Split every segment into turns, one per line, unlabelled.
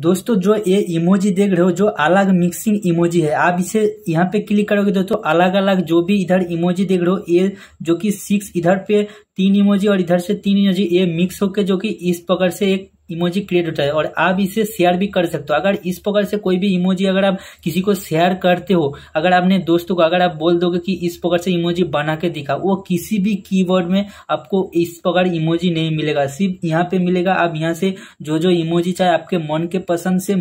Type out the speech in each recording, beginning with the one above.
दोस्तों जो ये इमोजी देख रहे हो जो अलग मिक्सिंग इमोजी है आप इसे यहाँ पे क्लिक करोगे दोस्तों अलग अलग जो भी इधर इमोजी देख रहे हो ये जो कि सिक्स इधर पे तीन इमोजी और इधर से तीन इमोजी ये मिक्स होके जो कि इस प्रकार से एक इमोजी क्रिएट होता है और आप इसे शेयर भी कर सकते हो अगर इस प्रकार से कोई भी इमोजी अगर आप किसी को शेयर करते हो अगर आपने दोस्तों को अगर आप बोल दोगे कि इस प्रकार से इमोजी बना के दिखा वो किसी भी कीवर्ड में आपको इस प्रकार इमोजी नहीं मिलेगा सिर्फ यहाँ पे मिलेगा आप यहाँ से जो जो इमोजी चाहे आपके मन के पसंद से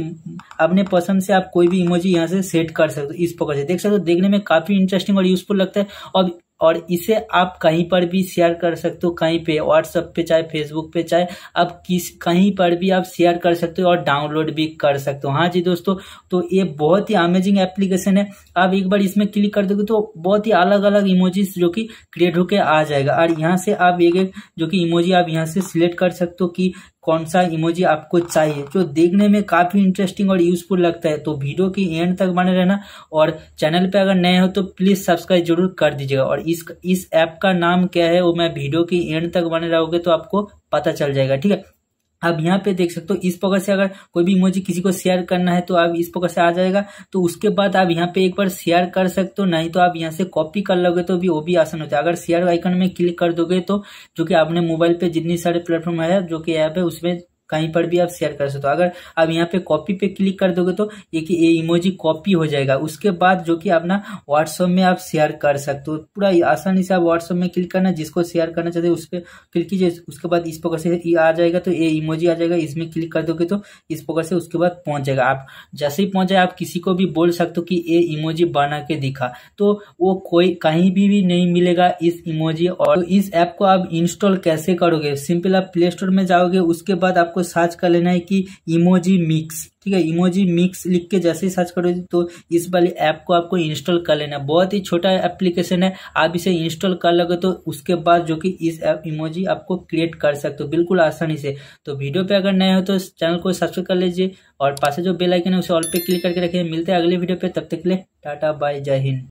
अपने पसंद से आप कोई भी इमोजी यहाँ से सेट कर सकते हो इस प्रकार से देख सकते हो देखने में काफी इंटरेस्टिंग और यूजफुल लगता है और और इसे आप कहीं पर भी शेयर कर सकते हो कहीं पे व्हाट्सअप पे चाहे फेसबुक पे चाहे आप किस कहीं पर भी आप शेयर कर सकते हो और डाउनलोड भी कर सकते हो हाँ जी दोस्तों तो ये बहुत ही अमेजिंग एप्लीकेशन है आप एक बार इसमें क्लिक कर दोगे तो बहुत ही अलग अलग इमोजीज जो कि क्रिएट होके आ जाएगा और यहाँ से आप एक एक जो कि इमोजी आप यहाँ से सिलेक्ट कर सकते हो कि कौन सा इमोजी आपको चाहिए जो देखने में काफ़ी इंटरेस्टिंग और यूजफुल लगता है तो वीडियो की एंड तक बने रहना और चैनल पे अगर नए हो तो प्लीज़ सब्सक्राइब जरूर कर दीजिएगा और इस इस ऐप का नाम क्या है वो मैं वीडियो की एंड तक बने रहोगे तो आपको पता चल जाएगा ठीक है आप यहाँ पे देख सकते हो इस प्रकार से अगर कोई भी इमोजी किसी को शेयर करना है तो आप इस प्रकार से आ जाएगा तो उसके बाद आप यहाँ पे एक बार शेयर कर सकते हो नहीं तो आप यहाँ से कॉपी कर लोगे तो भी वो भी आसान होता है अगर शेयर आइकन में क्लिक कर दोगे तो जो कि आपने मोबाइल पे जितनी सारे प्लेटफॉर्म है जो कि ऐप है उसमें कहीं पर भी आप शेयर कर सकते हो अगर आप यहाँ पे कॉपी पे क्लिक कर दोगे तो ये कि ये इमोजी कॉपी हो जाएगा उसके बाद जो कि आप ना व्हाट्सअप में आप शेयर कर सकते हो पूरा आसानी से आप व्हाट्सअप में क्लिक करना जिसको शेयर करना चाहते हो उस पर क्लिक कीजिए उसके बाद इस प्रकार से आ जाएगा तो ये इमोजी आ जाएगा इसमें क्लिक कर दोगे तो इस प्रकार से उसके बाद पहुंच जाएगा आप जैसे ही पहुंच जाए आप किसी को भी बोल सकते हो कि ये इमोजी बना के दिखा तो वो कोई कहीं भी, भी नहीं मिलेगा इस इमोजी और तो इस ऐप को आप इंस्टॉल कैसे करोगे सिंपल आप प्ले स्टोर में जाओगे उसके बाद आपको आपको सर्च कर लेना है कि इमोजी मिक्स ठीक है इमोजी मिक्स लिख के जैसे ही सर्च करोगे तो इस वाली ऐप को आपको इंस्टॉल कर लेना है बहुत ही छोटा एप्लीकेशन है आप इसे इंस्टॉल कर लोगे तो उसके बाद जो कि इस ऐप इमोजी आपको क्रिएट कर सकते हो बिल्कुल आसानी से तो वीडियो पे अगर नए हो तो चैनल को सब्सक्राइब कर लीजिए और पास जो बेलाइकन है उसे ऑल पे क्लिक करके रखिए मिलते हैं अगले वीडियो पे तब तक के लिए टाटा बाय जय हिंद